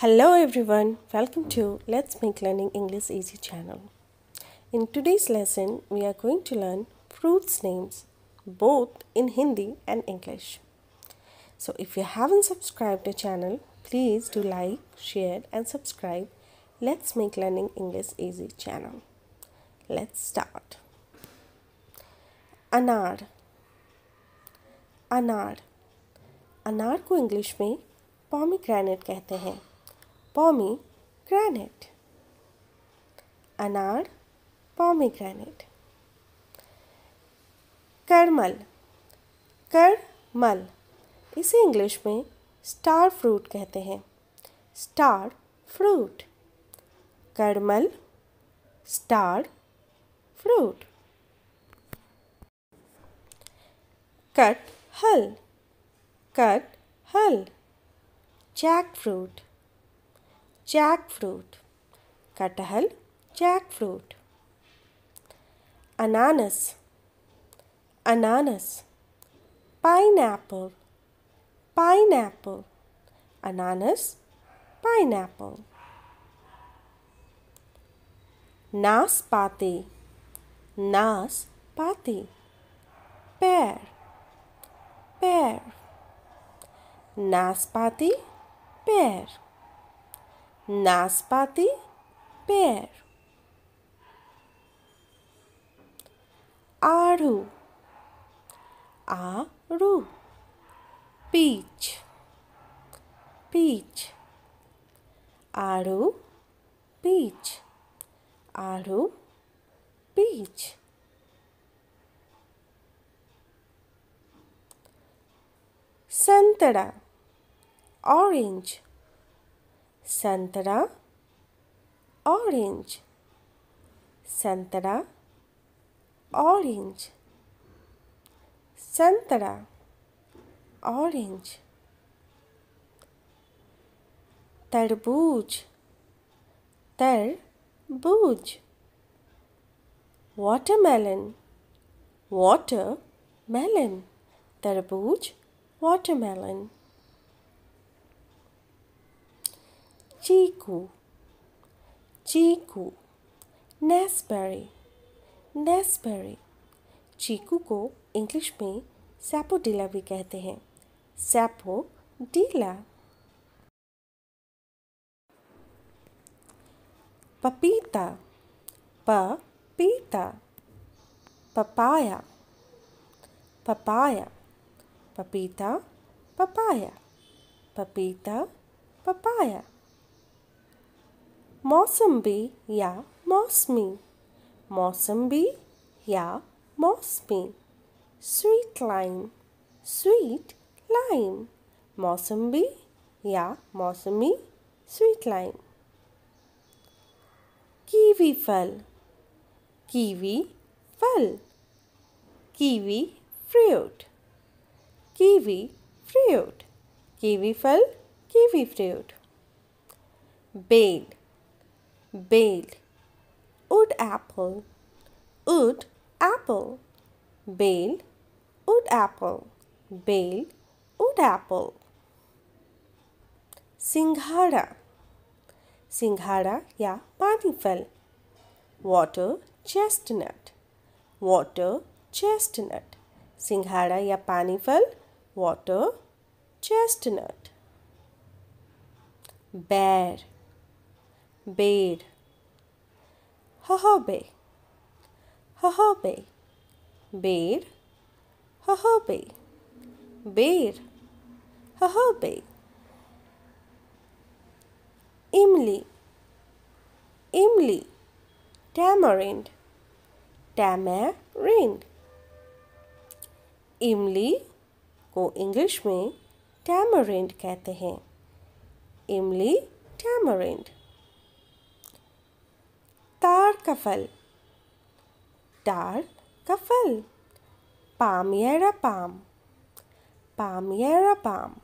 Hello everyone, welcome to Let's Make Learning English Easy channel. In today's lesson, we are going to learn fruits names both in Hindi and English. So if you haven't subscribed the channel, please do like, share and subscribe Let's Make Learning English Easy channel. Let's start. Anard. Anar अनार ko English में pomegranate कहते hain. पॉमी ग्रैनेट अनार पॉमी करमल करमल इसे English में star fruit कहते हैं star fruit करमल star fruit हल कट हल जैक फ्रूट जैक फ्रूट कटहल जैक फ्रूट अनानस अनानस pineapple pineapple ananas pineapple नाशपाती नाशपाती pear pear नाशपाती pear नाशपाती pear आड़ू आड़ू पीच पीच आड़ू पीच आड़ू पीच संतरा ऑरेंज संतरा ऑरेंज संतरा ऑरेंज संतरा ऑरेंज तरबूज तरबूज वाटरमेलन वाटर मेलन तरबूज वाटरमेलन चीकू चीकू नेसबेरी नेसबेरी चीकू को इंग्लिश में सैपोडीला भी कहते हैं सैपो डीला पपीता पीता पपाया पपाया पपीता पपाया पपीता पपाया मौसम्बी या मौसमी मौसम्बी या मौसमी स्वीट लाइम स्वीट लाइम मौसम्बी या मौसमी स्वीट लाइम कीवी फल कीवी फल kiwi fruit kiwi fruit kiwi फल कीवी फ्रूट बेल Bale, Wood apple, wood apple, bale, Wood apple, bale, Wood apple. Singhara, singhara ya pani fell, water chestnut, water chestnut. Singhara ya pani fell, water chestnut. Bear, bear hohobe hohobe bear hohobe bear hohobe imli imli tamarind tamarind इमली को English में tamarind कहते हैं इमली tamarind तार का फल तार का फल येरा पाम येरा पाम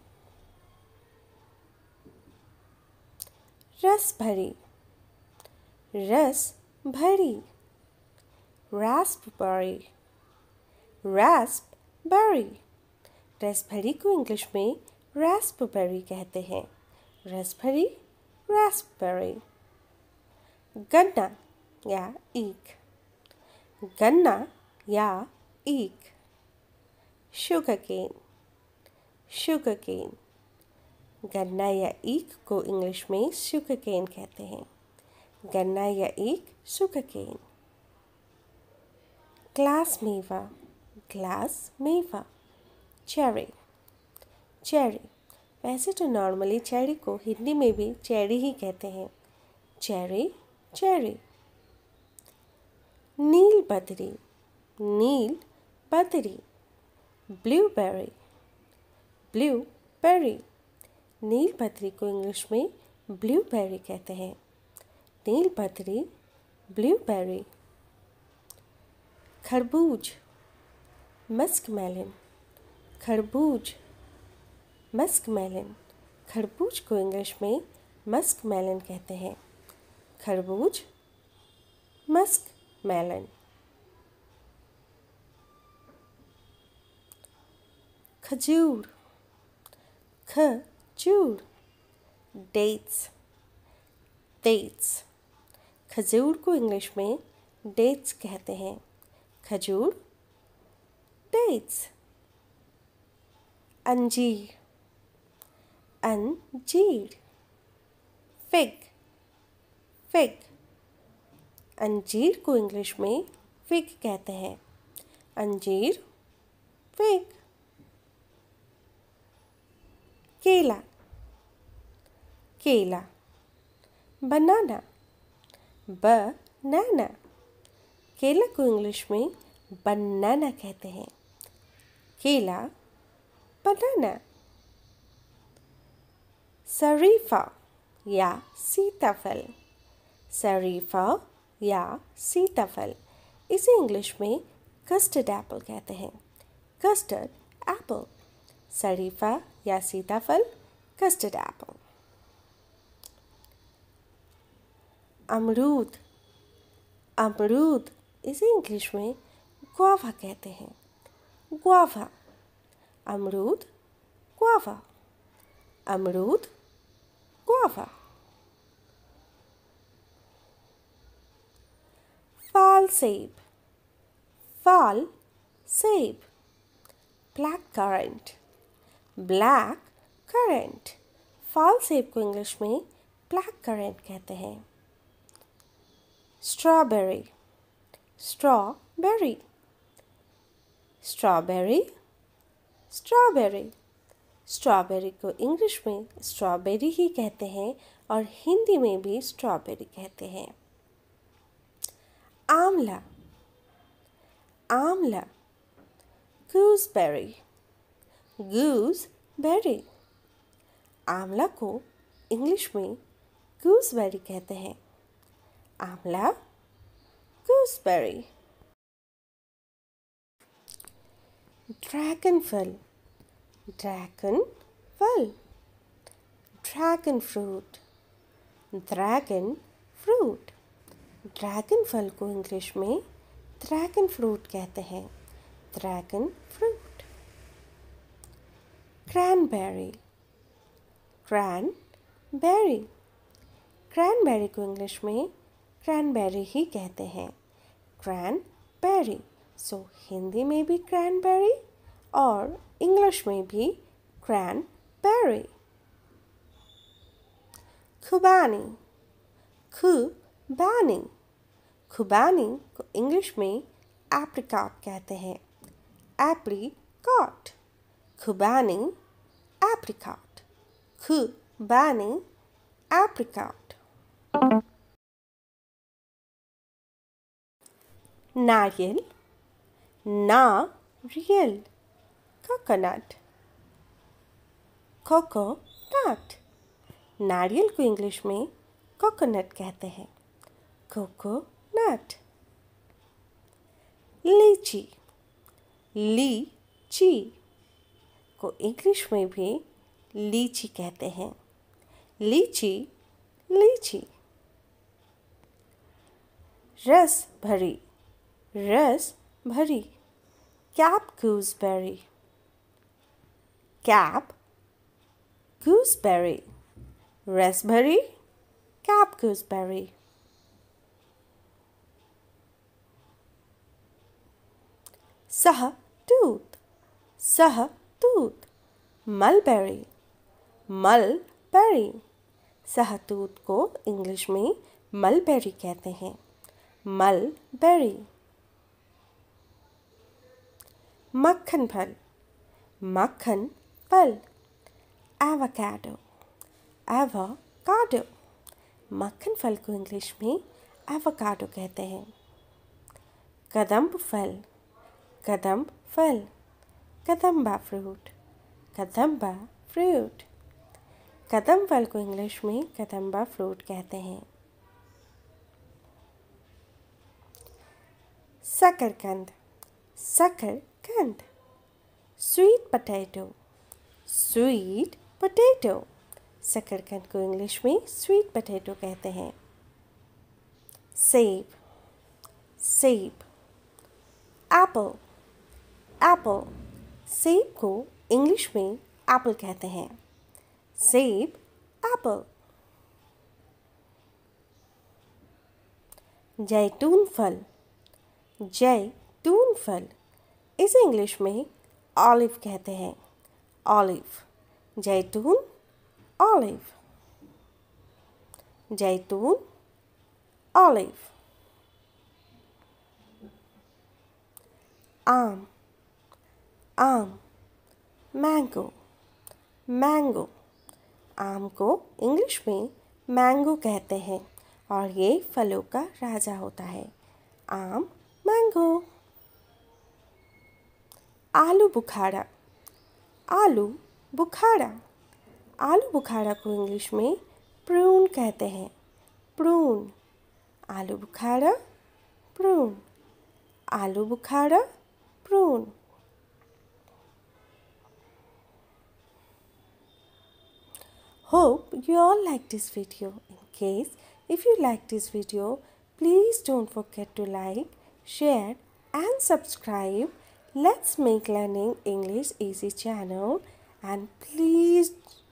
रस भरी रस भरी रास्पबेरी रस रसभरी को इंग्लिश में रास्पबेरी कहते हैं रसभरी रास्पबेरी गन्ना या ईख गन्ना या ईख शुगर केन गन्ना या ईख को इंग्लिश में केन कहते हैं गन्ना या ईख केन ग्लास मेवा ग्लास मेवा चेरी चेरी वैसे तो नॉर्मली चेरी को हिंदी में भी चेरी ही कहते हैं चेरी चेरी नील बदरी नील बदरी ब्लू बेरी नील बदरी को इंग्लिश में ब्लू बेरी कहते हैं नील बदरी बेरी खरबूज मस्क मेलन खरबूज मस्क मेलन खरबूज को इंग्लिश में मस्क मेलन कहते हैं खरबूज मस्क मेलन खजूर khajur, डेट्स dates. खजूर को इंग्लिश में डेट्स कहते हैं खजूर डेट्स अंजीर अंजीर फिग फिग अंजीर को इंग्लिश में फिग कहते हैं अंजीर फिग केला केला बनाना नाना केला को इंग्लिश में बनाना कहते हैं केला बनाना शरीफा या सीताफल शरीफा या सीताफल इसे इंग्लिश में कस्टर्ड एप्पल कहते हैं कस्टर्ड एप्पल शरीफा या सीताफल कस्टर्ड एप्पल अमरूद अमरूद इसे इंग्लिश में गुआवा कहते हैं गुआवा अमरूद गुआवा अमरूद गुआवा फाल सेब फाल सेब ब्लैक करंट ब्लैक करंट फाल सेब को इंग्लिश में ब्लैक करंट कहते हैं strawberry strawberry strawberry strawberry strawberry को इंग्लिश में स्ट्रॉबेरी ही कहते हैं और हिंदी में भी स्ट्रॉबेरी कहते हैं आमला आमला गूसबेरी गूसबेरी आंवला को इंग्लिश में गूसबेरी कहते हैं आंवला गूसबेरी ड्रैगन फल ड्रैगन फल dragon fruit dragon fruit dragon फल को इंग्लिश में ड्रैगन फ्रूट कहते हैं dragon fruit cranberry cranberry cranberry को इंग्लिश में क्रैनबेरी ही कहते हैं क्रैन बेरी सो हिंदी में भी क्रैनबेरी और इंग्लिश में भी क्रैन बेरी खुबानी खु खुबानी खुबानी को इंग्लिश में एप्रिकॉट कहते हैं एप्रिकॉट खुबानी एप्रिकॉट खुबानी एप्रिकॉट नारियल ना रियल कोकोनट कोकोनट नारियल को इंग्लिश में कोकोनट कहते हैं coconut लीची ली ची को इंग्लिश में भी लीची कहते हैं लीची लीची रस भरी रस भरी कैप गूसबेरी कैप गूसबेरी रस भरी कैप गूसबेरी सह तूत सह तूत मलबेरी मलबेरी सहतूत को इंग्लिश में मलबेरी कहते हैं मलबेरी मक्खन फल मक्खन फल एवोकाडो एवोकाडो मक्खन फल को इंग्लिश में एवोकाडो कहते हैं कदम्ब फल कदम फल कदम्बा फ्रूट कदम्बा फ्रूट कदम फल को इंग्लिश में कदम्बा फ्रूट कहते हैं शकरकंद शकरकंद स्वीट पटेटो स्वीट पटेटो शकरकंद को इंग्लिश में स्वीट पटेटो कहते हैं सेब सेब एप्पल एप्पल सेब को इंग्लिश में एप्पल कहते हैं सेब एप्पल जैतून फल जैतून फल इसे इंग्लिश में ऑलिव कहते हैं ऑलिव जैतून ऑलिव जैतून ऑलिव आम आम मैंगो मैंगो आम को इंग्लिश में मैंगो कहते हैं और ये फलों का राजा होता है आम मैंगो आलू बुखारा आलू बुखारा आलू बुखारा को इंग्लिश में प्रून कहते हैं प्रून आलू बुखारा प्रून आलू बुखारा prune Hope you all like this video. In case if you like this video, please don't forget to like, share and subscribe. Let's make learning English easy channel and please